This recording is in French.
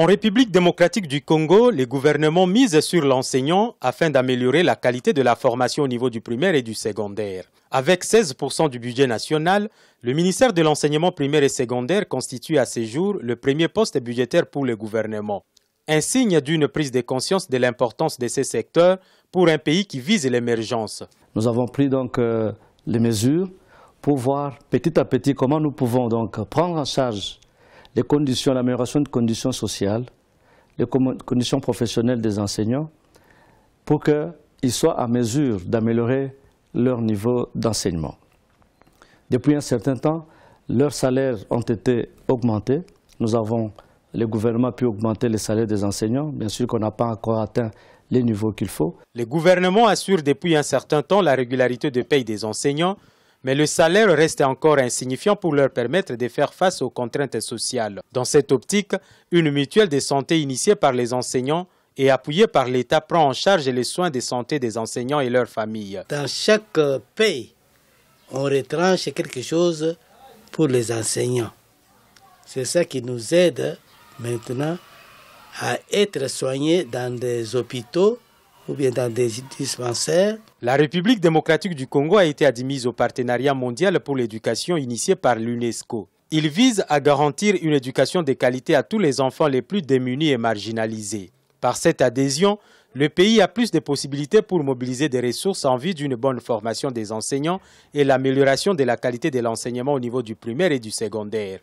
En République démocratique du Congo, les gouvernements misent sur l'enseignant afin d'améliorer la qualité de la formation au niveau du primaire et du secondaire. Avec 16% du budget national, le ministère de l'enseignement primaire et secondaire constitue à ces jours le premier poste budgétaire pour le gouvernement. Un signe d'une prise de conscience de l'importance de ces secteurs pour un pays qui vise l'émergence. Nous avons pris donc euh, les mesures pour voir petit à petit comment nous pouvons donc prendre en charge les conditions, l'amélioration des conditions sociales, les conditions professionnelles des enseignants, pour qu'ils soient à mesure d'améliorer leur niveau d'enseignement. Depuis un certain temps, leurs salaires ont été augmentés. Nous avons, le gouvernement a pu augmenter les salaires des enseignants. Bien sûr qu'on n'a pas encore atteint les niveaux qu'il faut. Le gouvernement assure depuis un certain temps la régularité de paye des enseignants mais le salaire reste encore insignifiant pour leur permettre de faire face aux contraintes sociales. Dans cette optique, une mutuelle de santé initiée par les enseignants et appuyée par l'État prend en charge les soins de santé des enseignants et leurs familles. Dans chaque euh, pays, on retranche quelque chose pour les enseignants. C'est ça qui nous aide maintenant à être soignés dans des hôpitaux la République démocratique du Congo a été admise au partenariat mondial pour l'éducation initié par l'UNESCO. Il vise à garantir une éducation de qualité à tous les enfants les plus démunis et marginalisés. Par cette adhésion, le pays a plus de possibilités pour mobiliser des ressources en vue d'une bonne formation des enseignants et l'amélioration de la qualité de l'enseignement au niveau du primaire et du secondaire.